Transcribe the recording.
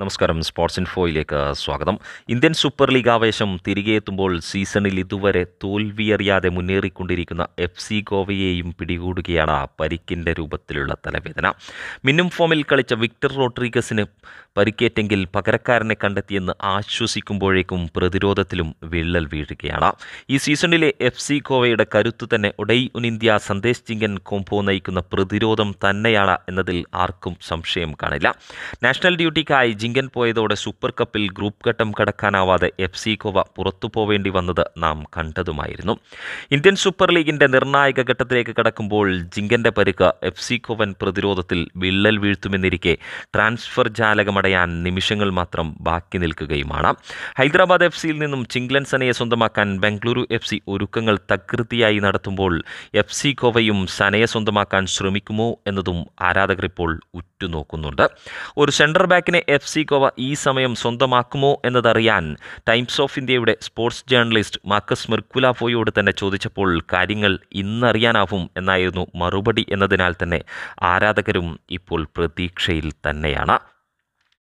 നമസ്കാരം സ്പോർട്സ് ഇൻഫോയിലേക്ക് സ്വാഗതം Indian super league ആവേശം തിരികെ എത്തുമ്പോൾ സീസണിൽ ഇതുവരെ തോൽവിയറിയാതെ മുന്നേറിക്കൊണ്ടിരിക്കുന്ന എഫ് സി ഗോവയെയും പിടികൂടുകയാണ് പരിക്കിൻ്റെ രൂപത്തിലുള്ള തലവേദന മിന്നും ഫോമിൽ കളിച്ച വിക്ടർ റോഡ്രിഗസിന് പരിക്കേറ്റെങ്കിൽ പകരക്കാരനെ കണ്ടെത്തിയെന്ന് ആശ്വസിക്കുമ്പോഴേക്കും പ്രതിരോധത്തിലും വിള്ളൽ വീഴുകയാണ് ഈ സീസണിലെ എഫ് സി ഗോവയുടെ കരുത്ത് തന്നെ ഉടൈ ഉനിന്ത്യ സന്ദേശ് ചിങ്കൻ കോംബോ നയിക്കുന്ന പ്രതിരോധം തന്നെയാണ് എന്നതിൽ ആർക്കും സംശയം കാണില്ല നാഷണൽ ഡ്യൂട്ടിക്കായി ജിങ്കൻ പോയതോടെ സൂപ്പർ കപ്പിൽ ഗ്രൂപ്പ് ഘട്ടം കടക്കാനാവാതെ എഫ് സി കോവ പുറത്തു പോവേണ്ടി വന്നത് നാം കണ്ടതുമായിരുന്നു ഇന്ത്യൻ സൂപ്പർ ലീഗിന്റെ നിർണായക ഘട്ടത്തിലേക്ക് കടക്കുമ്പോൾ ജിങ്കന്റെ പരുക്ക് എഫ് സി കോവൻ പ്രതിരോധത്തിൽ വിള്ളൽ വീഴ്ത്തുമെന്നിരിക്കെ ട്രാൻസ്ഫർ ജാലകമടയാൻ നിമിഷങ്ങൾ മാത്രം ബാക്കി നിൽക്കുകയുമാണ് ഹൈദരാബാദ് എഫ് സിയിൽ നിന്നും ചിംഗ്ലൻസനയെ സ്വന്തമാക്കാൻ ബംഗളൂരു എഫ് സി ഒരുക്കങ്ങൾ തകൃതിയായി നടത്തുമ്പോൾ എഫ് സി കോവയും സനയെ സ്വന്തമാക്കാൻ ശ്രമിക്കുമോ എന്നതും ആരാധകർ ഇപ്പോൾ ഉറ്റുനോക്കുന്നുണ്ട് ഒരു സെൻട്രൽ ബാക്കിനെ എഫ് മെക്സിക്കോവ ഈ സമയം സ്വന്തമാക്കുമോ എന്നതറിയാൻ ടൈംസ് ഓഫ് ഇന്ത്യയുടെ സ്പോർട്സ് ജേർണലിസ്റ്റ് മാർക്കസ് മിർക്കുലാഫോയോട് തന്നെ ചോദിച്ചപ്പോൾ കാര്യങ്ങൾ ഇന്നറിയാനാവും എന്നായിരുന്നു മറുപടി എന്നതിനാൽ തന്നെ ആരാധകരും ഇപ്പോൾ പ്രതീക്ഷയിൽ തന്നെയാണ്